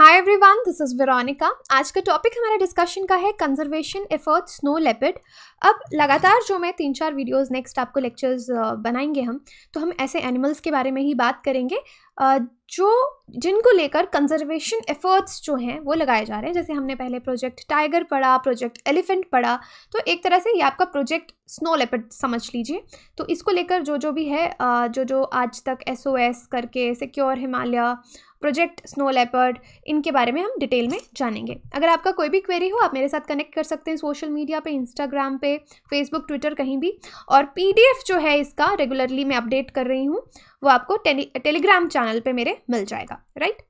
Hi everyone this is Veronica आज का topic हमारे डिस्कशन का है कंजर्वेशन एफर्ट स्नो लेपिड अब लगातार जो मैं तीन चार वीडियोस नेक्स्ट आपको लेक्चर्स बनाएंगे हम तो हम ऐसे एनिमल्स के बारे में ही बात करेंगे जो जिनको लेकर कंजर्वेशन एफर्ट्स जो हैं वो लगाए जा रहे हैं जैसे हमने पहले प्रोजेक्ट टाइगर पढ़ा प्रोजेक्ट एलिफेंट पढ़ा तो एक तरह से ये आपका प्रोजेक्ट स्नो लेपिड समझ लीजिए तो इसको लेकर जो जो भी है जो जो आज तक एस करके secure Himalaya project snow leopard इनके बारे में हम डिटेल में जानेंगे अगर आपका कोई भी क्वेरी हो आप मेरे साथ कनेक्ट कर सकते हैं सोशल मीडिया पे इंस्टाग्राम पे फेसबुक ट्विटर कहीं भी और पीडीएफ जो है इसका रेगुलरली मैं अपडेट कर रही हूँ वो आपको टेलीग्राम चैनल पर मेरे मिल जाएगा राइट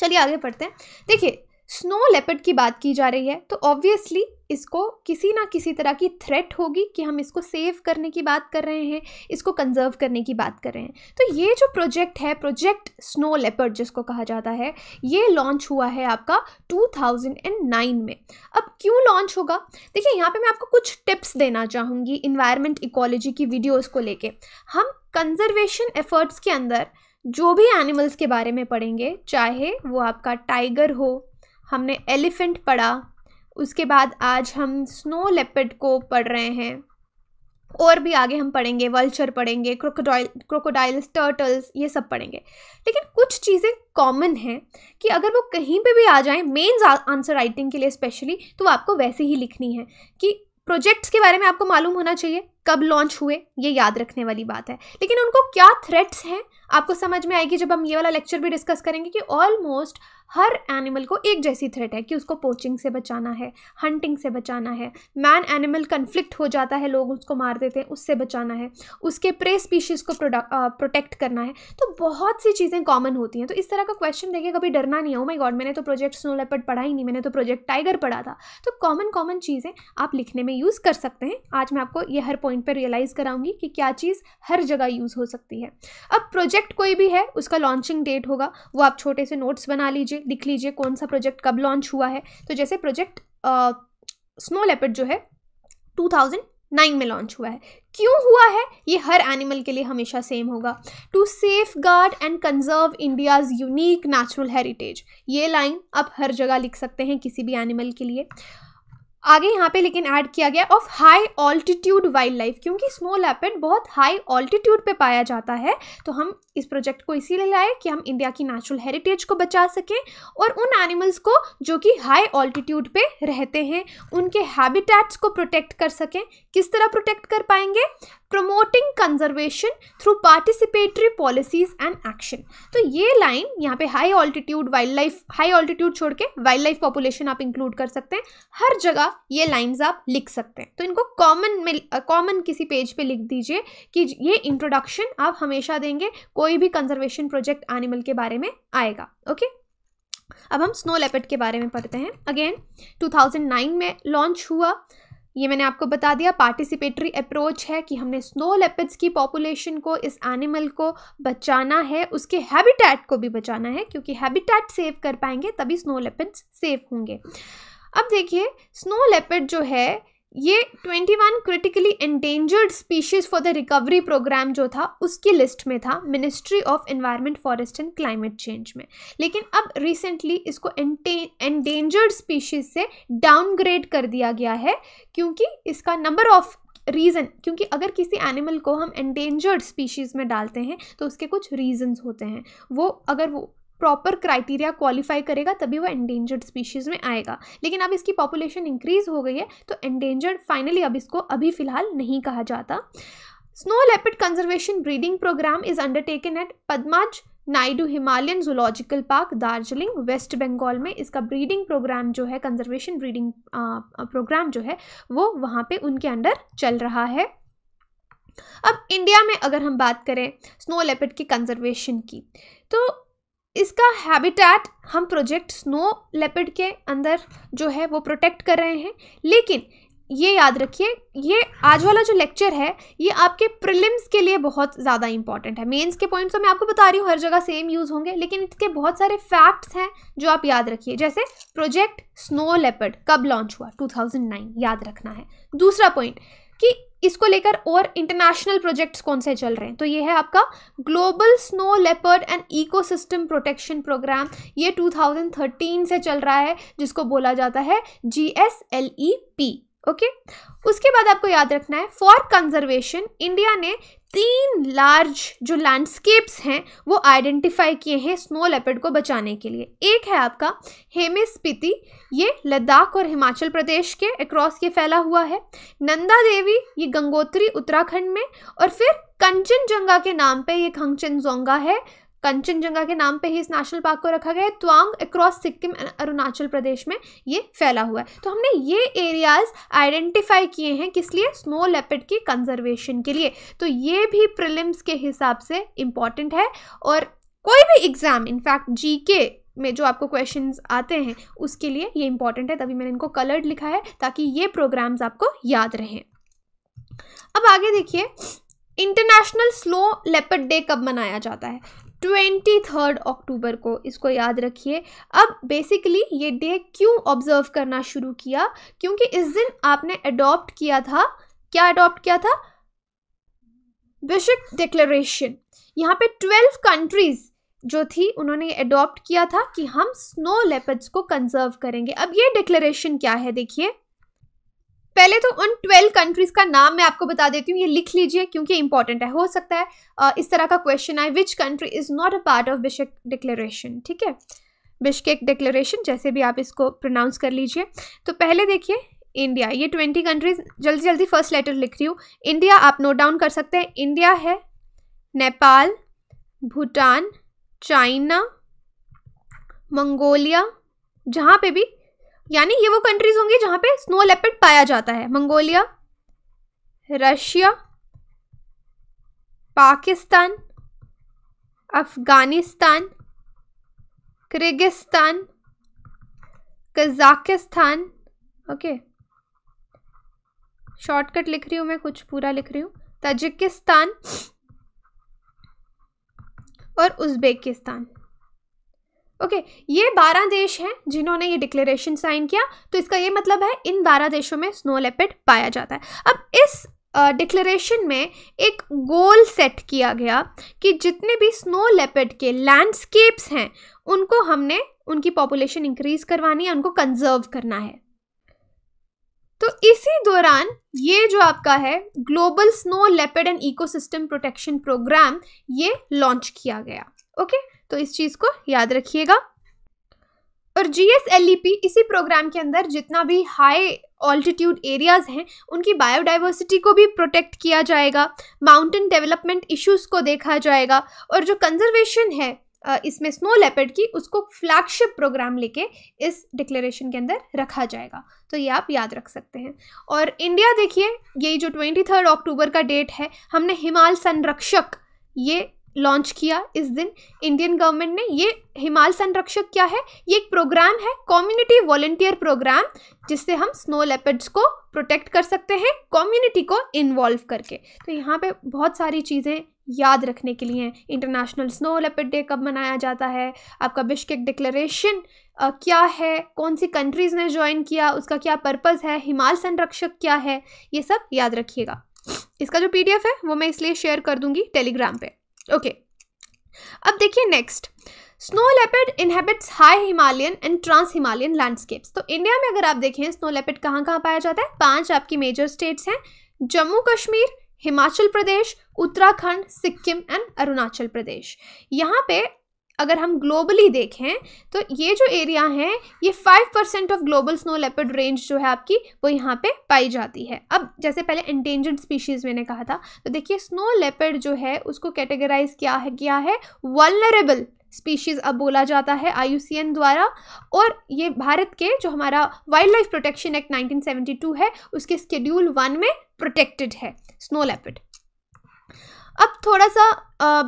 चलिए आगे पढ़ते हैं देखिए स्नो लेपर्ड की बात की जा रही है तो ऑब्वियसली इसको किसी ना किसी तरह की थ्रेट होगी कि हम इसको सेव करने की बात कर रहे हैं इसको कंजर्व करने की बात कर रहे हैं तो ये जो प्रोजेक्ट है प्रोजेक्ट स्नो लेपर्ड जिसको कहा जाता है ये लॉन्च हुआ है आपका 2009 में अब क्यों लॉन्च होगा देखिए यहाँ पे मैं आपको कुछ टिप्स देना चाहूँगी इन्वायरमेंट इकोलॉजी की वीडियोज़ को लेके हम कंजर्वेशन एफर्ट्स के अंदर जो भी एनिमल्स के बारे में पढ़ेंगे चाहे वो आपका टाइगर हो हमने एलिफेंट पढ़ा उसके बाद आज हम स्नो लेपर्ड को पढ़ रहे हैं और भी आगे हम पढ़ेंगे वल्चर पढ़ेंगे क्रोकोडाइल क्रोकोडाइल्स टर्टल्स ये सब पढ़ेंगे लेकिन कुछ चीज़ें कॉमन हैं कि अगर वो कहीं पे भी आ जाएं मेन आंसर राइटिंग के लिए स्पेशली तो वो आपको वैसे ही लिखनी है कि प्रोजेक्ट्स के बारे में आपको मालूम होना चाहिए कब लॉन्च हुए ये याद रखने वाली बात है लेकिन उनको क्या थ्रेट्स हैं आपको समझ में आएगी जब हम ये वाला लेक्चर भी डिस्कस करेंगे कि ऑलमोस्ट हर एनिमल को एक जैसी थ्रेट है कि उसको पोचिंग से बचाना है हंटिंग से बचाना है मैन एनिमल कन्फ्लिक्ट हो जाता है लोग उसको मार देते हैं उससे बचाना है उसके प्रे स्पीशीज़ को प्रोटेक्ट करना है तो बहुत सी चीज़ें कॉमन होती हैं तो इस तरह का क्वेश्चन देखिए कभी डरना नहीं है माई oh गॉड मैंने तो प्रोजेक्ट स्नो लेपर्ड पढ़ा ही नहीं मैंने तो प्रोजेक्ट टाइगर पढ़ा था तो कॉमन कॉमन चीज़ें आप लिखने में यूज़ कर सकते हैं आज मैं आपको ये हर पॉइंट पर रियलाइज़ कराऊंगी कि क्या चीज़ हर जगह यूज़ हो सकती है अब प्रोजेक्ट कोई भी है उसका लॉन्चिंग डेट होगा वो आप छोटे से नोट्स बना लीजिए लीजिए लिख लीजिए कौन सा प्रोजेक्ट कब लॉन्च हुआ है तो जैसे प्रोजेक्ट स्नो लेपर्ड जो है 2009 में लॉन्च हुआ है क्यों हुआ है ये हर एनिमल के लिए हमेशा सेम होगा to safeguard and conserve India's unique natural heritage ये लाइन आप हर जगह लिख सकते हैं किसी भी एनिमल के लिए uh, आगे यहाँ पे लेकिन ऐड किया गया of high altitude wildlife क्योंकि स्नो लैपिड बहुत हाई ऑल्टीट्यूड पे पाया जाता है तो हम इस प्रोजेक्ट को इसीलिए लाए कि हम इंडिया की नेचुरल हेरिटेज को बचा सकें और उन एनिमल्स को जो कि हाई ऑल्टीट्यूड पे रहते हैं उनके हैबिटेट्स को प्रोटेक्ट कर सकें किस तरह प्रोटेक्ट कर पाएंगे promoting conservation through participatory policies and action तो ये लाइन यहाँ पे high altitude wildlife high altitude छोड़ के वाइल्ड लाइफ पॉपुलेशन आप इंक्लूड कर सकते हैं हर जगह ये लाइन्स आप लिख सकते हैं तो इनको कॉमन में कॉमन किसी पेज पे लिख दीजिए कि ये इंट्रोडक्शन आप हमेशा देंगे कोई भी कंजर्वेशन प्रोजेक्ट एनिमल के बारे में आएगा ओके अब हम स्नो लेपेट के बारे में पढ़ते हैं अगेन 2009 में लॉन्च हुआ ये मैंने आपको बता दिया पार्टिसिपेटरी अप्रोच है कि हमने स्नो लेपिड्स की पॉपुलेशन को इस एनिमल को बचाना है उसके हैबिटेट को भी बचाना है क्योंकि हैबिटेट सेव कर पाएंगे तभी स्नो लेपिड्स सेव होंगे अब देखिए स्नो लेपिड जो है ये 21 critically endangered species for the recovery programme जो था उसकी लिस्ट में था ministry of environment forest and climate change में लेकिन अब रिसेंटली इसको एंडेंजर्ड स्पीशीज से डाउनग्रेड कर दिया गया है क्योंकि इसका नंबर ऑफ रीज़न क्योंकि अगर किसी एनिमल को हम एंडेंजर्ड स्पीशीज़ में डालते हैं तो उसके कुछ रीजंस होते हैं वो अगर वो प्रॉपर क्राइटेरिया क्वालिफाई करेगा तभी वो एंडेंजर्ड स्पीशीज़ में आएगा लेकिन अब इसकी पॉपुलेशन इंक्रीज़ हो गई है तो एंडेंजर्ड फाइनली अब इसको अभी फ़िलहाल नहीं कहा जाता snow leopard conservation breeding programme is undertaken at Padmaja Naidu Himalayan Zoological Park Darjeeling West Bengal में इसका ब्रीडिंग प्रोग्राम जो है कंजर्वेशन ब्रीडिंग प्रोग्राम जो है वो वहाँ पे उनके अंडर चल रहा है अब इंडिया में अगर हम बात करें स्नो लेपिड की कंजर्वेशन की तो इसका हैबिटेट हम प्रोजेक्ट स्नो लेपिड के अंदर जो है वो प्रोटेक्ट कर रहे हैं लेकिन ये याद रखिए ये आज वाला जो लेक्चर है ये आपके प्रिलिम्स के लिए बहुत ज़्यादा इंपॉर्टेंट है मेंस के पॉइंट्स तो मैं आपको बता रही हूँ हर जगह सेम यूज़ होंगे लेकिन इसके बहुत सारे फैक्ट्स हैं जो आप याद रखिए जैसे प्रोजेक्ट स्नो लेपर्ड कब लॉन्च हुआ 2009 याद रखना है दूसरा पॉइंट कि इसको लेकर और इंटरनेशनल प्रोजेक्ट्स कौन से चल रहे हैं तो ये है आपका global snow leopard and ecosystem protection programme ये 2013 से चल रहा है जिसको बोला जाता है G S L E P okay उसके बाद आपको याद रखना है फॉर कंजर्वेशन इंडिया ने तीन लार्ज जो लैंडस्केप्स हैं वो आइडेंटिफाई किए हैं स्नो लेपर्ड को बचाने के लिए एक है आपका हेमिस्पिति ये लद्दाख और हिमाचल प्रदेश के अक्रॉस ये फैला हुआ है नंदा देवी ये गंगोत्री उत्तराखंड में और फिर कंचनजंगा के नाम पे ये खंगचनजोंगा है कंचनजंगा के नाम पे ही इस नेशनल पार्क को रखा गया है त्वांग अक्रॉस सिक्किम एंड अरुणाचल प्रदेश में ये फैला हुआ है तो हमने ये एरियाज आइडेंटिफाई किए हैं किस लिए स्नो लेपिड की कंजर्वेशन के लिए तो ये भी प्रिलिम्स के हिसाब से इम्पॉर्टेंट है और कोई भी एग्ज़ाम इनफैक्ट जी के में जो आपको क्वेश्चन आते हैं उसके लिए ये इंपॉर्टेंट है तभी मैंने इनको कलर्ड लिखा है ताकि ये प्रोग्राम्स आपको याद रहें अब आगे देखिए इंटरनेशनल स्नो लेपर्ड डे कब मनाया जाता है ट्वेंटी थर्ड अक्टूबर को इसको याद रखिए अब बेसिकली ये डे क्यों ऑब्ज़र्व करना शुरू किया क्योंकि इस दिन आपने अडॉप्ट किया था क्या अडॉप्ट किया था बिशक डिक्लेरेशन यहाँ पे ट्वेल्व कंट्रीज़ जो थी उन्होंने अडॉप्ट किया था कि हम स्नो लेपर्ड्स को कंजर्व करेंगे अब ये डिक्लेरेशन क्या है देखिए पहले तो उन ट्वेल्व कंट्रीज का नाम मैं आपको बता देती हूँ ये लिख लीजिए क्योंकि इंपॉर्टेंट है हो सकता है इस तरह का क्वेश्चन आए which country is not a part of Bishkek declaration ठीक है बिशकेक डिक्लेरेशन जैसे भी आप इसको प्रोनाउंस कर लीजिए तो पहले देखिए इंडिया ये ट्वेंटी कंट्रीज जल्दी जल्दी फर्स्ट लेटर लिख रही हूँ इंडिया आप नोट डाउन कर सकते हैं इंडिया है नेपाल भूटान चाइना मंगोलिया जहाँ पे भी यानी ये वो कंट्रीज होंगी जहाँ पे स्नो लेपिड पाया जाता है Mongolia Russia Pakistan Afghanistan Kyrgyzstan Kazakhstan okay shortcut लिख रही हूँ मैं कुछ पूरा लिख रही हूँ ताजिकिस्तान और उज़्बेकिस्तान ओके ये बारह देश हैं जिन्होंने ये डिक्लेरेशन साइन किया तो इसका ये मतलब है इन बारह देशों में स्नो लेपिड पाया जाता है अब इस डिक्लेरेशन uh, में एक गोल सेट किया गया कि जितने भी स्नो लेपिड के लैंडस्केप्स हैं उनको हमने उनकी पॉपुलेशन इंक्रीज करवानी है उनको कंजर्व करना है तो इसी दौरान ये जो आपका है global snow leopard and ecosystem protection programme ये लॉन्च किया गया ओके okay? तो इस चीज़ को याद रखिएगा और जी e इसी प्रोग्राम के अंदर जितना भी हाई ऑल्टीट्यूड एरियाज़ हैं उनकी बायोडाइवर्सिटी को भी प्रोटेक्ट किया जाएगा माउंटेन डेवलपमेंट इश्यूज़ को देखा जाएगा और जो कंजर्वेशन है इसमें स्नो लेपर्ड की उसको फ्लैगशिप प्रोग्राम लेके इस डिक्लेरेशन के अंदर रखा जाएगा तो ये आप याद रख सकते हैं और इंडिया देखिए यही जो ट्वेंटी थर्ड अक्टूबर का डेट है हमने हिमाल संरक्षक ये लॉन्च किया इस दिन इंडियन गवर्नमेंट ने ये हिमाल संरक्षक क्या है ये एक प्रोग्राम है कम्युनिटी वॉलेंटियर प्रोग्राम जिससे हम स्नो लेपर्ड्स को प्रोटेक्ट कर सकते हैं कम्युनिटी को इन्वॉल्व करके तो यहाँ पे बहुत सारी चीज़ें याद रखने के लिए हैं इंटरनेशनल स्नो लेपर्ड डे कब मनाया जाता है आपका बिश्केक डिक्लेरेशन क्या है कौन सी कंट्रीज़ ने ज्वाइन किया उसका क्या पर्पज़ है हिमाल संरक्षक क्या है ये सब याद रखिएगा इसका जो पीडीएफ है वो मैं इसलिए शेयर कर दूंगी टेलीग्राम पे ओके अब देखिए next snow leopard inhabits high Himalayan and trans Himalayan landscapes तो इंडिया में अगर आप देखें स्नो लेपिड कहाँ कहाँ पाया जाता है पांच आपकी मेजर स्टेट्स हैं जम्मू कश्मीर हिमाचल प्रदेश उत्तराखंड सिक्किम एंड अरुणाचल प्रदेश यहाँ पे अगर हम ग्लोबली देखें तो ये जो एरिया है ये five percent of global snow leopard range जो है आपकी वो यहाँ पे पाई जाती है अब जैसे पहले एंडेंजर्ड स्पीशीज़ मैंने कहा था तो देखिए स्नो लेपर्ड जो है उसको कैटेगराइज किया है किया है वलनरेबल स्पीशीज़ अब बोला जाता है आई द्वारा और ये भारत के जो हमारा वाइल्ड लाइफ प्रोटेक्शन एक्ट 1972 है उसके स्केड्यूल वन में प्रोटेक्टेड है स्नो लेपर्ड अब थोड़ा सा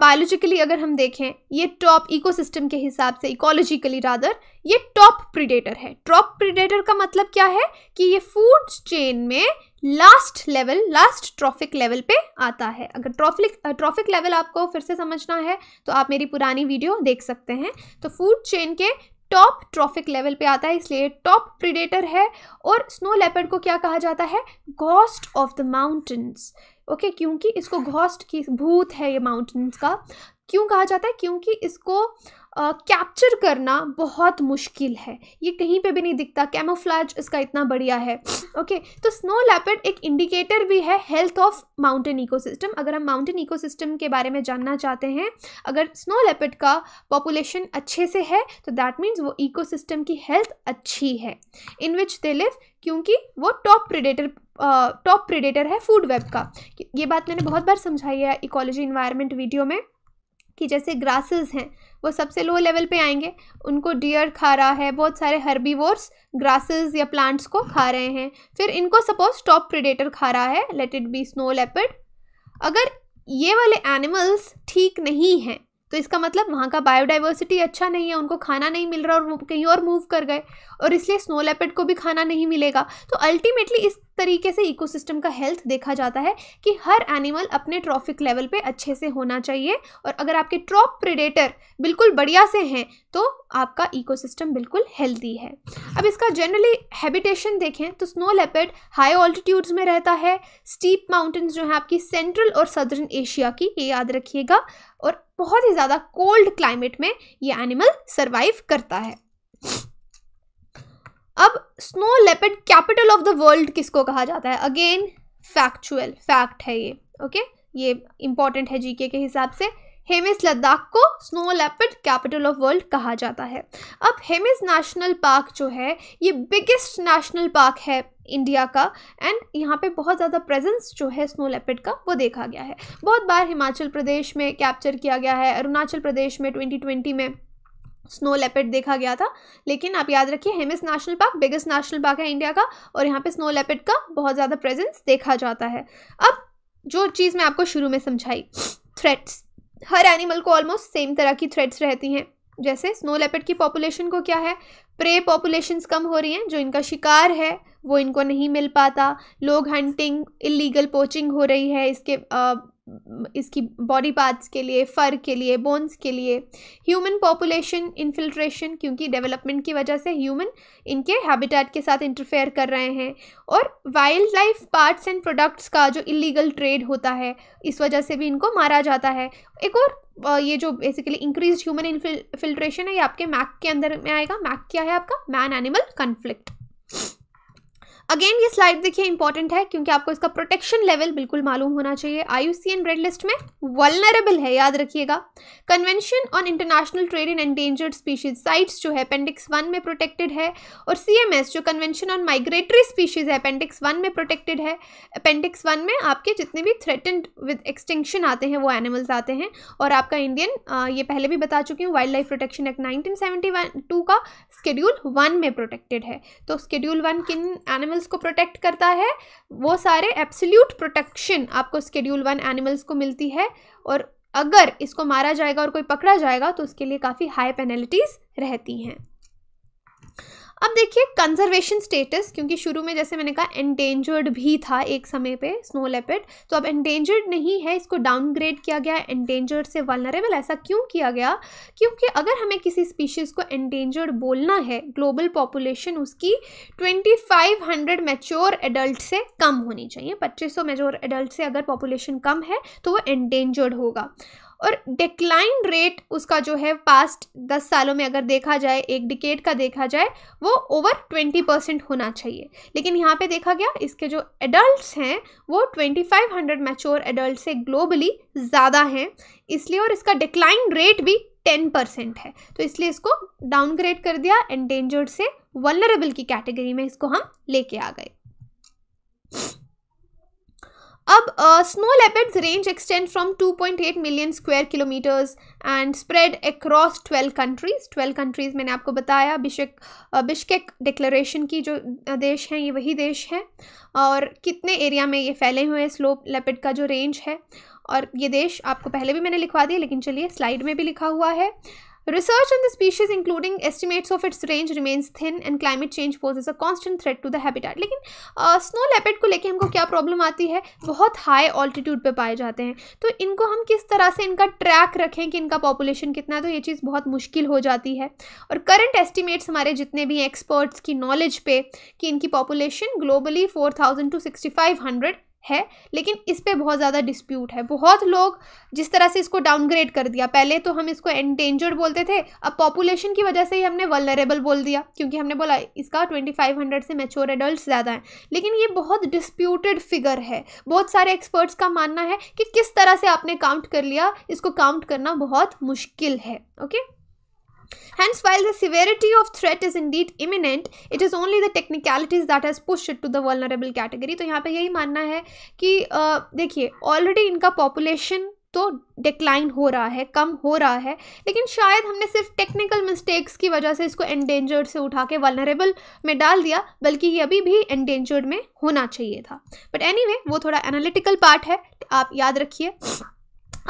बायोलॉजिकली uh, अगर हम देखें ये टॉप इकोसिस्टम के हिसाब से इकोलॉजिकली रादर ये टॉप प्रीडेटर है टॉप प्रीडेटर का मतलब क्या है कि ये फूड चेन में last level last trophic level पे आता है अगर ट्रॉफिक ट्रॉफिक लेवल आपको फिर से समझना है तो आप मेरी पुरानी वीडियो देख सकते हैं तो फूड चेन के टॉप ट्रॉफिक लेवल पे आता है इसलिए टॉप प्रीडेटर है और स्नो लेपर्ड को क्या कहा जाता है ghost of the mountains okay क्योंकि इसको घोस्ट की भूत है ये माउंटेन्स का क्यों कहा जाता है क्योंकि इसको कैप्चर uh, करना बहुत मुश्किल है ये कहीं पे भी नहीं दिखता कैमोफ्लाज इसका इतना बढ़िया है ओके okay, तो स्नो लैपेड एक इंडिकेटर भी है हेल्थ ऑफ माउंटेन इकोसिस्टम अगर हम माउंटेन इकोसिस्टम के बारे में जानना चाहते हैं अगर स्नो लैपेड का पॉपुलेशन अच्छे से है तो दैट मीन्स वो इकोसिस्टम की हेल्थ अच्छी है इन विच दे लिव क्योंकि वो टॉप प्रिडेटर टॉप प्रिडेटर है फूड वेब का ये बात मैंने बहुत बार समझाई है इकोलॉजी इन्वायरमेंट वीडियो में कि जैसे ग्रासेस हैं वो सबसे लो लेवल पे आएंगे उनको डियर खा रहा है बहुत सारे हर्बी ग्रासेस या प्लांट्स को खा रहे हैं फिर इनको सपोज टॉप प्रिडेटर खा रहा है let it be snow leopard अगर ये वाले एनिमल्स ठीक नहीं हैं तो इसका मतलब वहाँ का बायोडाइवर्सिटी अच्छा नहीं है उनको खाना नहीं मिल रहा और वो कहीं और मूव कर गए और इसलिए स्नो लेपेड को भी खाना नहीं मिलेगा तो अल्टीमेटली इस तरीके से इकोसिस्टम का हेल्थ देखा जाता है कि हर एनिमल अपने ट्रॉफिक लेवल पे अच्छे से होना चाहिए और अगर आपके ट्रॉप प्रिडेटर बिल्कुल बढ़िया से हैं तो आपका इकोसिस्टम बिल्कुल हेल्दी है अब इसका जनरली हैबिटेशन देखें तो स्नो लेपेड हाई ऑल्टीट्यूड्स में रहता है स्टीप माउंटेन्स जो हैं आपकी सेंट्रल और सदर्न एशिया की ये याद रखिएगा और बहुत ही ज़्यादा कोल्ड क्लाइमेट में ये एनिमल सर्वाइव करता है अब snow leopard capital of the world किसको कहा जाता है अगेन फैक्चुअल फैक्ट है ये ओके okay? ये इम्पॉर्टेंट है जीके के हिसाब से हेमिस लद्दाख को snow leopard capital of world कहा जाता है अब हेमिस नेशनल पार्क जो है ये बिगेस्ट नेशनल पार्क है इंडिया का एंड यहाँ पे बहुत ज़्यादा प्रेजेंस जो है स्नो लेपिड का वो देखा गया है बहुत बार हिमाचल प्रदेश में कैप्चर किया गया है अरुणाचल प्रदेश में 2020 में स्नो लेपिड देखा गया था लेकिन आप याद रखिए Hemis national park biggest national park है इंडिया का और यहाँ पे स्नो लेपिड का बहुत ज़्यादा प्रेजेंस देखा जाता है अब जो चीज़ मैं आपको शुरू में समझाई थ्रेट्स हर एनिमल को ऑलमोस्ट सेम तरह की थ्रेड्स रहती हैं जैसे स्नो लेपेड की पॉपुलेशन को क्या है प्रे पॉपुलेशंस कम हो रही हैं जो इनका शिकार है वो इनको नहीं मिल पाता लोग हंटिंग इलीगल पोचिंग हो रही है इसके इसकी बॉडी पार्ट्स के लिए फ़र के लिए बोन्स के लिए ह्यूमन पॉपुलेशन इन्फिल्ट्रेशन क्योंकि डेवलपमेंट की वजह से ह्यूमन इनके हैबिटेट के साथ इंटरफेयर कर रहे हैं और wildlife parts and products का जो इलीगल ट्रेड होता है इस वजह से भी इनको मारा जाता है एक और ये जो बेसिकली इंक्रीज ह्यूमन इन्फिल्ट्रेशन है ये आपके मैक के अंदर में आएगा मैक क्या है आपका मैन एनिमल कन्फ्लिक्ट अगेन ये स्लाइड देखिए इंपॉर्टेंट है क्योंकि आपको इसका प्रोटेक्शन लेवल बिल्कुल मालूम होना चाहिए आईयूसीएन रेड लिस्ट में वलनरेबल है याद रखिएगा convention on international trade in endangered species CITES जो है अपेंडिक्स वन में प्रोटेक्टेड है और सीएमएस जो कन्वेंशन ऑन माइग्रेटरी स्पीशीज है अपेंडिक्स वन में प्रोटेक्टेड है अपेंडिक्स वन में आपके जितने भी थ्रेटेंड विद एक्सटेंशन आते हैं वो एनिमल्स आते हैं और आपका इंडियन ये पहले भी बता चुकी हूँ wild life protection act nineteen का स्केड्यूल वन में प्रोटेक्टेड है तो स्केड्यूल वन किन एनिमल एनिमल्स को प्रोटेक्ट करता है वो सारे एब्सोल्यूट प्रोटेक्शन आपको स्केड्यूल वन एनिमल्स को मिलती है और अगर इसको मारा जाएगा और कोई पकड़ा जाएगा तो उसके लिए काफ़ी हाई पेनल्टीज़ रहती हैं अब देखिए कंजर्वेशन स्टेटस क्योंकि शुरू में जैसे मैंने कहा एंडेंजर्ड भी था एक समय पे स्नो लेपेड तो अब एंडेंजर्ड नहीं है इसको डाउनग्रेड किया गया एंडेंजर्ड से वालनरेबल ऐसा क्यों किया गया क्योंकि अगर हमें किसी स्पीशीज़ को एंडेंजर्ड बोलना है ग्लोबल पॉपुलेशन उसकी 2500 मैच्योर एडल्ट से कम होनी चाहिए पच्चीस सौ मैच्योर एडल्ट से अगर पॉपुलेशन कम है तो वो एंडेंजर्ड होगा और डिक्लाइन रेट उसका जो है पास्ट दस सालों में अगर देखा जाए एक डिकेट का देखा जाए वो ओवर ट्वेंटी परसेंट होना चाहिए लेकिन यहाँ पे देखा गया इसके जो एडल्ट हैं वो twenty five hundred mature adult से ग्लोबली ज़्यादा हैं इसलिए और इसका डिक्लाइन रेट भी टेन परसेंट है तो इसलिए इसको डाउनग्रेड कर दिया एंडेंजर्ड से वनरेबल की कैटेगरी में इसको हम लेके आ गए अब snow leopards range extend from 2.8 million square kilometers and spread across 12 countries 12 countries मैंने आपको बताया बिशक बिशकेक डिक्लेरेशन की जो uh, देश हैं ये वही देश है और कितने एरिया में ये फैले हुए हैं स्लोप लेपिड का जो रेंज है और ये देश आपको पहले भी मैंने लिखवा दिया लेकिन चलिए स्लाइड में भी लिखा हुआ है Research on the species including estimates of its range remains thin and climate change poses a constant threat to the habitat. लेकिन स्नो uh, लेपेड को लेके हमको क्या प्रॉब्लम आती है बहुत हाई ऑल्टीट्यूड पे पाए जाते हैं तो इनको हम किस तरह से इनका ट्रैक रखें कि इनका पॉपुलेशन कितना है तो ये चीज़ बहुत मुश्किल हो जाती है और करंट एस्टिमेट्स हमारे जितने भी एक्सपर्ट्स की नॉलेज पे कि इनकी population globally four thousand to sixty five hundred है लेकिन इस पर बहुत ज़्यादा डिस्प्यूट है बहुत लोग जिस तरह से इसको डाउनग्रेड कर दिया पहले तो हम इसको एंडेंजर्ड बोलते थे अब पॉपुलेशन की वजह से ही हमने वलरेबल बोल दिया क्योंकि हमने बोला इसका 2500 से मेच्योर एडल्ट ज़्यादा हैं लेकिन ये बहुत डिस्प्यूटेड फिगर है बहुत सारे एक्सपर्ट्स का मानना है कि किस तरह से आपने काउंट कर लिया इसको काउंट करना बहुत मुश्किल है okay Hence, while the severity of threat is indeed imminent, it is only the technicalities that has pushed it to the vulnerable category. तो यहाँ पे यही मानना है कि देखिए ऑलरेडी इनका पॉपुलेशन तो डिक्लाइन हो रहा है कम हो रहा है लेकिन शायद हमने सिर्फ टेक्निकल मिस्टेक्स की वजह से इसको एंडेंजर्ड से उठा के वलनरेबल में डाल दिया बल्कि ये अभी भी एंडेंजर्ड में होना चाहिए था बट एनी anyway, वो थोड़ा एनालिटिकल पार्ट है आप याद रखिए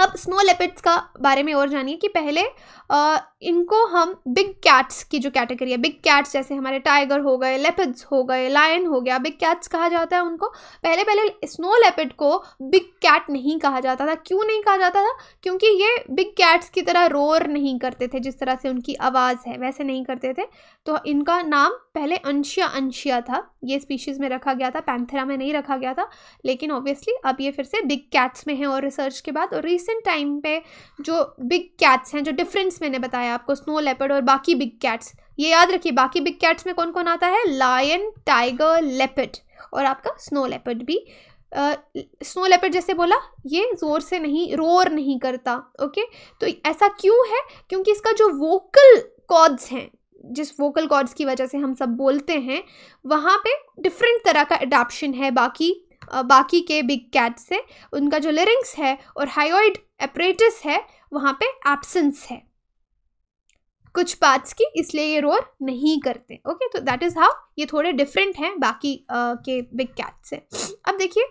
अब स्नो लेपिड्स का बारे में और जानिए कि पहले आ, इनको हम बिग कैट्स की जो कैटेगरी है बिग कैट्स जैसे हमारे टाइगर हो गए लेपिड्स हो गए लायन हो गया बिग कैट्स कहा जाता है उनको पहले पहले स्नो लेपिड को बिग कैट नहीं कहा जाता था क्यों नहीं कहा जाता था क्योंकि ये बिग कैट्स की तरह रोर नहीं करते थे जिस तरह से उनकी आवाज़ है वैसे नहीं करते थे तो इनका नाम पहले अंशिया अंशिया था ये स्पीशीज़ में रखा गया था पैंथेरा में नहीं रखा गया था लेकिन ऑब्वियसली अब ये फिर से बिग कैट्स में है और रिसर्च के बाद और रिसेंट टाइम पे जो बिग कैट्स हैं जो डिफरेंट मैंने बताया आपको स्नो लेपर्ड और बाकी बिग कैट्स ये याद रखिए बाकी बिग कैट्स में कौन कौन आता है लायन टाइगर लेपर्ड और आपका स्नो लेपर्ड भी स्नो uh, लेपर्ड जैसे बोला ये ज़ोर से नहीं रोर नहीं करता ओके तो ऐसा क्यों है क्योंकि इसका जो वोकल कॉड्स हैं जिस वोकल कॉर्ड्स की वजह से हम सब बोलते हैं वहाँ पे डिफरेंट तरह का अडाप्शन है बाकी बाकी के बिग कैट से उनका जो लिरिंग्स है और हाइड अप्रेटिस है वहाँ पे एब्सेंस है कुछ पार्ट्स की इसलिए ये रोर नहीं करते ओके तो दैट इज़ हाउ ये थोड़े डिफरेंट हैं बाकी uh, के बिग कैट से अब देखिए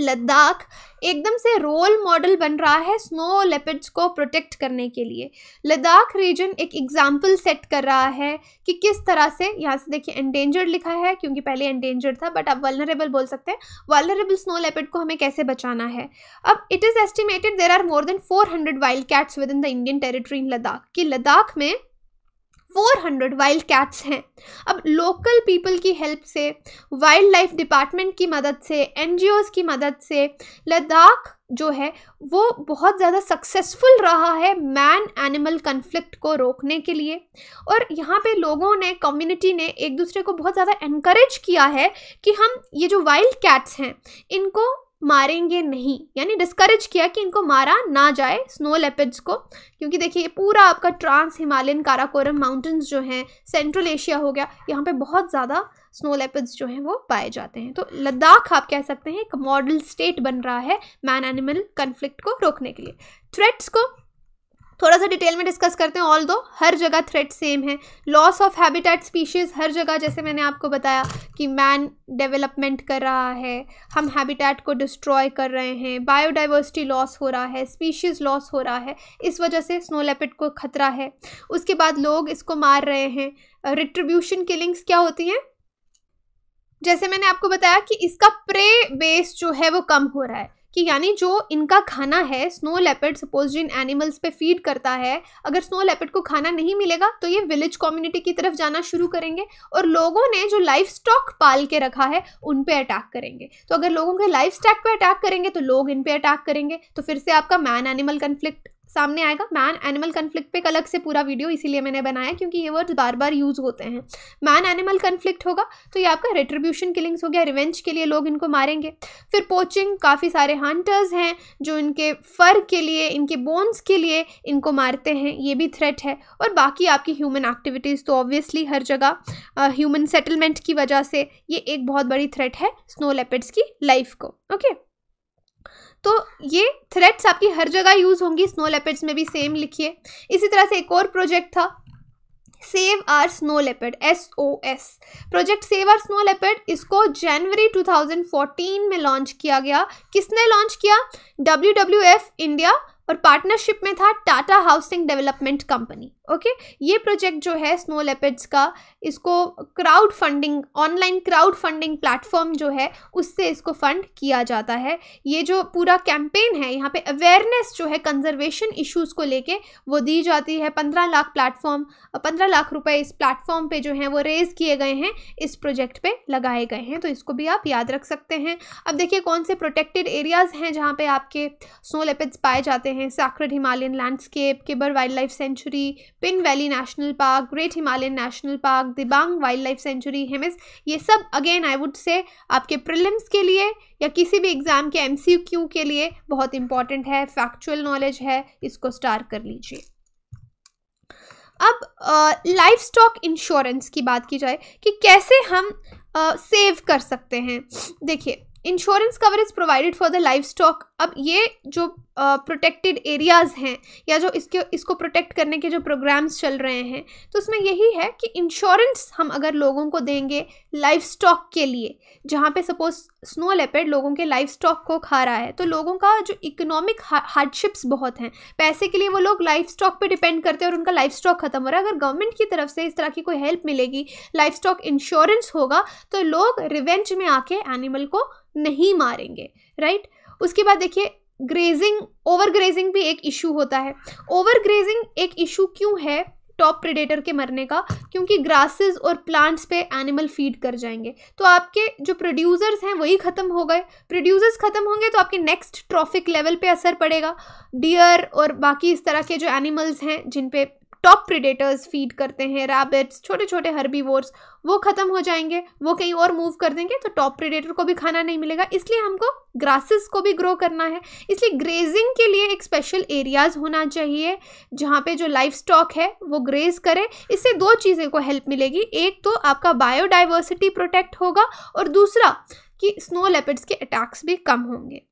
लद्दाख एकदम से रोल मॉडल बन रहा है स्नो लेपिड्स को प्रोटेक्ट करने के लिए लद्दाख रीजन एक एग्जाम्पल सेट कर रहा है कि किस तरह से यहाँ से देखिए एंडेंजर्ड लिखा है क्योंकि पहले एंडेंजर्ड था बट अब वलनरेबल बोल सकते हैं वलनरेबल स्नो लेपिड को हमें कैसे बचाना है अब it is estimated there are more than four hundred wild cats within the Indian territory in Ladakh कि लद्दाख में 400 वाइल्ड कैट्स हैं अब लोकल पीपल की हेल्प से वाइल्ड लाइफ डिपार्टमेंट की मदद से एन की मदद से लद्दाख जो है वो बहुत ज़्यादा सक्सेसफुल रहा है मैन एनिमल कन्फ्लिक्ट को रोकने के लिए और यहाँ पे लोगों ने कम्युनिटी ने एक दूसरे को बहुत ज़्यादा इनक्रेज किया है कि हम ये जो वाइल्ड कैट्स हैं इनको मारेंगे नहीं यानी डिस्करेज किया कि इनको मारा ना जाए स्नो लेपिड्स को क्योंकि देखिए पूरा आपका ट्रांस हिमालयन काराकोरम माउंटेन्स जो हैं सेंट्रल एशिया हो गया यहाँ पे बहुत ज़्यादा स्नो लेपिड्स जो हैं वो पाए जाते हैं तो लद्दाख आप कह सकते हैं एक मॉडल स्टेट बन रहा है मैन एनिमल कन्फ्लिक्ट को रोकने के लिए थ्रेट्स को थोड़ा सा डिटेल में डिस्कस करते हैं ऑल दो हर जगह थ्रेट सेम है लॉस ऑफ हैबिटेट स्पीशीज़ हर जगह जैसे मैंने आपको बताया कि मैन डेवलपमेंट कर रहा है हम हैबिटेट को डिस्ट्रॉय कर रहे हैं बायोडाइवर्सिटी लॉस हो रहा है स्पीशीज़ लॉस हो रहा है इस वजह से स्नो लेपिड को खतरा है उसके बाद लोग इसको मार रहे हैं रिट्रीब्यूशन किलिंग्स क्या होती हैं जैसे मैंने आपको बताया कि इसका प्रे बेस जो है वो कम हो रहा है कि यानी जो इनका खाना है स्नो लेपर्ड सपोज जिन एनिमल्स पे फीड करता है अगर स्नो लेपर्ड को खाना नहीं मिलेगा तो ये विलेज कम्युनिटी की तरफ जाना शुरू करेंगे और लोगों ने जो लाइफ स्टॉक पाल के रखा है उन पे अटैक करेंगे तो अगर लोगों के लाइफ स्टॉक पे अटैक करेंगे तो लोग इन पे अटैक करेंगे तो फिर से आपका मैन एनिमल कन्फ्लिक्ट सामने आएगा मैन एनिमल कन्फ्लिक्ट पे एक अलग से पूरा वीडियो इसीलिए मैंने बनाया क्योंकि ये वर्ड्स बार बार यूज़ होते हैं मैन एनिमल कन्फ्लिक्ट होगा तो ये आपका रेट्रीब्यूशन किलिंग्स हो गया रिवेंज के लिए लोग इनको मारेंगे फिर पोचिंग काफ़ी सारे हंटर्स हैं जो इनके फर के लिए इनके बोन्स के लिए इनको मारते हैं ये भी थ्रेट है और बाकी आपकी ह्यूमन एक्टिविटीज़ तो ऑब्वियसली हर जगह ह्यूमन सेटलमेंट की वजह से ये एक बहुत बड़ी थ्रेट है स्नो लेपेड्स की लाइफ को ओके okay? तो ये थ्रेड्स आपकी हर जगह यूज़ होंगी स्नो लेपर्ड्स में भी सेम लिखिए इसी तरह से एक और प्रोजेक्ट था save our snow leopard S O S project save our snow leopard इसको जनवरी 2014 में लॉन्च किया गया किसने लॉन्च किया डब्ल्यू डब्ल्यू एफ इंडिया और पार्टनरशिप में था Tata housing development company okay okay? ये प्रोजेक्ट जो है स्नो लेपेड्स का इसको crowd funding online crowd funding platform जो है उससे इसको फंड किया जाता है ये जो पूरा कैंपेन है यहाँ पे अवेयरनेस जो है कंजर्वेशन इश्यूज़ को लेके वो दी जाती है पंद्रह लाख प्लेटफॉर्म पंद्रह लाख रुपए इस प्लेटफॉर्म पे जो है वो रेज़ किए गए हैं इस प्रोजेक्ट पे लगाए गए हैं तो इसको भी आप याद रख सकते हैं अब देखिए कौन से प्रोटेक्टेड एरियाज़ हैं जहाँ पर आपके स्नो लेपेड्स पाए जाते हैं sacred Himalayan landscape Kibber wild life sanctuary Pin valley national park great Himalayan national park Dibang wild life sanctuary Hemis ये सब अगेन आई वुड से आपके प्रिलिम्स के लिए या किसी भी एग्ज़ाम के एम के लिए बहुत इंपॉर्टेंट है फैक्चुअल नॉलेज है इसको स्टार कर लीजिए अब लाइफ स्टॉक इंश्योरेंस की बात की जाए कि कैसे हम सेव uh, कर सकते हैं देखिए insurance coverage provided for the livestock अब ये जो प्रोटेक्टेड एरियाज़ हैं या जो इसके इसको प्रोटेक्ट करने के जो प्रोग्राम्स चल रहे हैं तो उसमें यही है कि इंश्योरेंस हम अगर लोगों को देंगे लाइफ स्टॉक के लिए जहाँ पे सपोज स्नो लेपेड लोगों के लाइफ स्टॉक को खा रहा है तो लोगों का जो इकोनॉमिक हार्डशिप्स बहुत हैं पैसे के लिए वो लोग लाइफ स्टॉक पर डिपेंड करते हैं और उनका लाइफ स्टॉक ख़त्म हो रहा है अगर गवर्नमेंट की तरफ से इस तरह की कोई हेल्प मिलेगी लाइफ स्टॉक इंश्योरेंस होगा तो लोग रिवेंज में आके एनिमल को नहीं मारेंगे राइट उसके बाद देखिए ग्रेजिंग ओवर ग्रेजिंग भी एक इशू होता है ओवर ग्रेजिंग एक इशू क्यों है टॉप प्रेडेटर के मरने का क्योंकि ग्रासेस और प्लांट्स पे एनिमल फीड कर जाएंगे तो आपके जो प्रोड्यूसर्स हैं वही ख़त्म हो गए प्रोड्यूसर्स ख़त्म होंगे तो आपके नेक्स्ट ट्रॉफिक लेवल पे असर पड़ेगा डियर और बाकी इस तरह के जो एनिमल्स हैं जिन पे टॉप प्रिडेटर्स फीड करते हैं रैबिट्स छोटे छोटे वोर्स वो ख़त्म हो जाएंगे वो कहीं और मूव कर देंगे तो टॉप प्रिडेटर को भी खाना नहीं मिलेगा इसलिए हमको ग्रासेस को भी ग्रो करना है इसलिए ग्रेजिंग के लिए एक स्पेशल एरियाज़ होना चाहिए जहाँ पे जो लाइफ स्टॉक है वो ग्रेज करें इससे दो चीज़ें को हेल्प मिलेगी एक तो आपका बायोडाइवर्सिटी प्रोटेक्ट होगा और दूसरा कि स्नो लेपिड्स के अटैक्स भी कम होंगे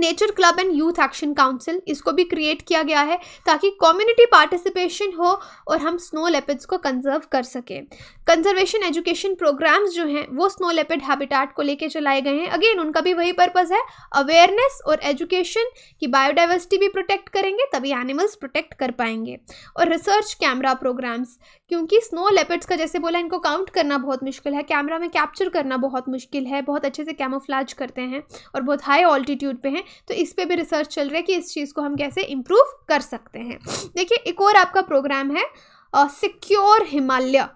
nature club and youth action council इसको भी क्रिएट किया गया है ताकि कम्युनिटी पार्टिसिपेशन हो और हम स्नो लेपिड्स को कंजर्व कर सकें कंजर्वेशन एजुकेशन प्रोग्राम्स जो हैं वो स्नो लेपिड हैबिटाट को लेके चलाए गए हैं अगेन उनका भी वही पर्पज़ है अवेयरनेस और एजुकेशन कि बायोडाइवर्सिटी भी प्रोटेक्ट करेंगे तभी एनिमल्स प्रोटेक्ट कर पाएंगे और रिसर्च कैमरा प्रोग्राम्स क्योंकि स्नो लेपिड्स का जैसे बोला इनको काउंट करना बहुत मुश्किल है कैमरा में कैप्चर करना बहुत मुश्किल है बहुत अच्छे से कैमोफ्लाज करते हैं और बहुत हाई ऑल्टीट्यूड पर हैं तो इस पर भी रिसर्च चल रहा है कि इस चीज़ को हम कैसे इम्प्रूव कर सकते हैं देखिए एक और आपका प्रोग्राम है सिक्योर हिमालय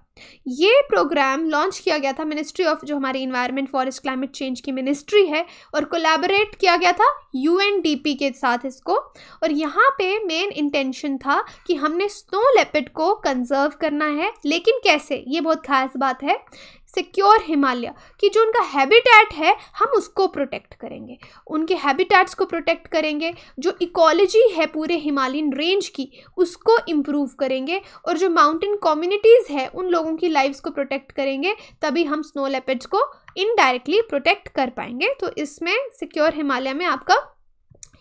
ये प्रोग्राम लॉन्च किया गया था मिनिस्ट्री ऑफ जो हमारी इन्वायरमेंट फॉरेस्ट क्लाइमेट चेंज की मिनिस्ट्री है और कोलैबोरेट किया गया था यूएनडीपी के साथ इसको और यहाँ पे मेन इंटेंशन था कि हमने स्नो लेपिड को कंजर्व करना है लेकिन कैसे ये बहुत खास बात है सिक्योर हिमालय कि जो उनका हैबिटेट है हम उसको प्रोटेक्ट करेंगे उनके हैबिटेट्स को प्रोटेक्ट करेंगे जो इकोलॉजी है पूरे हिमालयन रेंज की उसको इम्प्रूव करेंगे और जो माउंटेन कम्युनिटीज़ है उन लोगों की लाइफ्स को प्रोटेक्ट करेंगे तभी हम स्नो लेपेड्स को इनडायरेक्टली प्रोटेक्ट कर पाएंगे तो इसमें सिक्योर हिमालय में आपका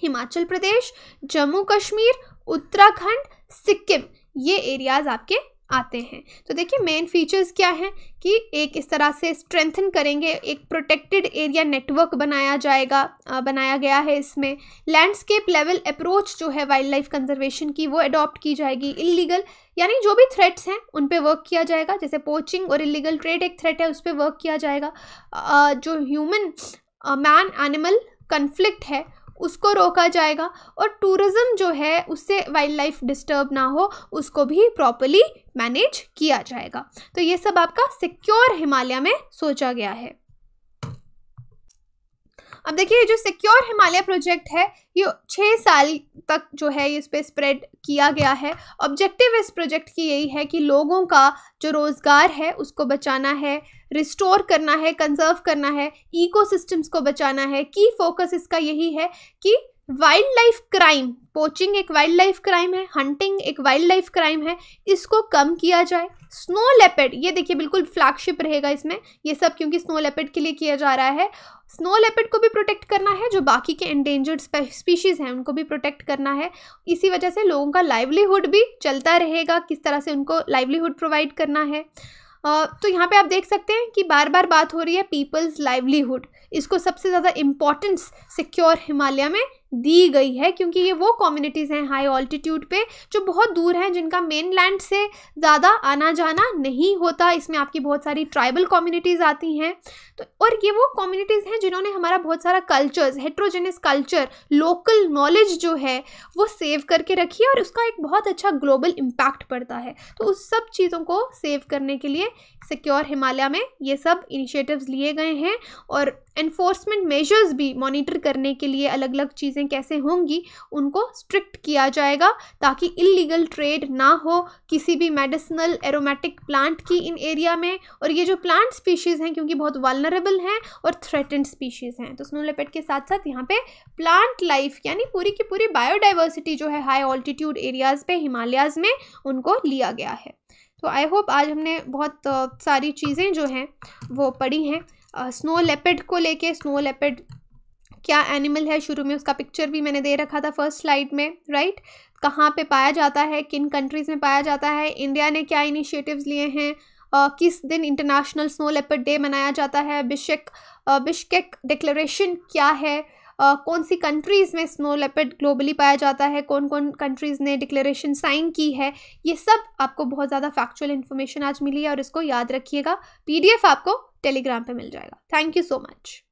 हिमाचल प्रदेश जम्मू कश्मीर उत्तराखंड सिक्किम ये एरियाज़ आपके आते हैं तो देखिए मेन फीचर्स क्या हैं कि एक इस तरह से स्ट्रेंथन करेंगे एक प्रोटेक्टेड एरिया नेटवर्क बनाया जाएगा बनाया गया है इसमें लैंडस्केप लेवल अप्रोच जो है वाइल्ड लाइफ कंजर्वेशन की वो अडॉप्ट की जाएगी इलीगल यानी जो भी थ्रेट्स हैं उन पे वर्क किया जाएगा जैसे पोचिंग और इलीगल ट्रेड एक थ्रेट है उस पर वर्क किया जाएगा जो ह्यूमन मैन एनिमल कन्फ्लिक्ट है उसको रोका जाएगा और टूरिज़्म जो है उससे वाइल्ड लाइफ डिस्टर्ब ना हो उसको भी प्रॉपरली मैनेज किया जाएगा तो ये सब आपका सिक्योर हिमालय में सोचा गया है अब देखिए ये जो सिक्योर हिमालय प्रोजेक्ट है ये छः साल तक जो है इस पर स्प्रेड किया गया है ऑब्जेक्टिव इस प्रोजेक्ट की यही है कि लोगों का जो रोज़गार है उसको बचाना है रिस्टोर करना है कंजर्व करना है इकोसिस्टम्स को बचाना है की फोकस इसका यही है कि वाइल्ड लाइफ क्राइम पोचिंग एक वाइल्ड लाइफ क्राइम है हंटिंग एक वाइल्ड लाइफ क्राइम है इसको कम किया जाए स्नो लेपेड ये देखिए बिल्कुल फ्लैगशिप रहेगा इसमें ये सब क्योंकि स्नो लेपेड के लिए किया जा रहा है स्नो लेपेड को भी प्रोटेक्ट करना है जो बाकी के एंडेंजर्ड स्पीशीज़ हैं उनको भी प्रोटेक्ट करना है इसी वजह से लोगों का लाइवलीहुड भी चलता रहेगा किस तरह से उनको लाइवलीहुड प्रोवाइड करना है तो यहाँ पे आप देख सकते हैं कि बार बार बात हो रही है पीपल्स लाइवलीहुड इसको सबसे ज़्यादा इम्पॉर्टेंस सिक्योर हिमालय में दी गई है क्योंकि ये वो कम्युनिटीज़ हैं हाई ऑल्टीट्यूड पे जो बहुत दूर हैं जिनका मेन लैंड से ज़्यादा आना जाना नहीं होता इसमें आपकी बहुत सारी ट्राइबल कम्युनिटीज़ आती हैं तो और ये वो कम्युनिटीज़ हैं जिन्होंने हमारा बहुत सारा cultures heterogeneous culture local knowledge जो है वो सेव करके रखी है और उसका एक बहुत अच्छा ग्लोबल इम्पैक्ट पड़ता है तो उस सब चीज़ों को सेव करने के लिए सिक्योर हिमालय में ये सब इनिशिएटिव्स लिए गए हैं और इन्फोर्समेंट मेजर्स भी मॉनिटर करने के लिए अलग अलग चीज़ें कैसे होंगी उनको स्ट्रिक्ट किया जाएगा ताकि इलीगल ट्रेड ना हो किसी भी मेडिसिनल एरोमेटिक प्लांट की इन एरिया में और ये जो प्लांट स्पीशीज़ हैं क्योंकि बहुत वालनरेबल हैं और थ्रेटेंड स्पीशीज़ हैं तो लेपेट के साथ साथ यहाँ पे प्लांट लाइफ यानी पूरी की पूरी बायोडाइवर्सिटी जो है हाई ऑल्टीट्यूड एरियाज़ पे हिमालयाज़ में उनको लिया गया है तो आई होप आज हमने बहुत सारी चीज़ें जो हैं वो पढ़ी हैं स्नो लेपेड को लेके स्नो लेपेड क्या एनिमल है शुरू में उसका पिक्चर भी मैंने दे रखा था फर्स्ट स्लाइड में राइट कहाँ पे पाया जाता है किन कंट्रीज़ में पाया जाता है इंडिया ने क्या इनिशिएटिव्स लिए हैं Uh, किस दिन इंटरनेशनल स्नो लेपर्ड डे मनाया जाता है बिशक बिशकेक डिक्लेरेशन क्या है कौन सी कंट्रीज़ में स्नो लेपर्ड ग्लोबली पाया जाता है कौन कौन कंट्रीज़ ने डिक्लेरेशन साइन की है ये सब आपको बहुत ज़्यादा फैक्चुअल इन्फॉर्मेशन आज मिली है और इसको याद रखिएगा पीडीएफ आपको टेलीग्राम पे मिल जाएगा थैंक यू सो मच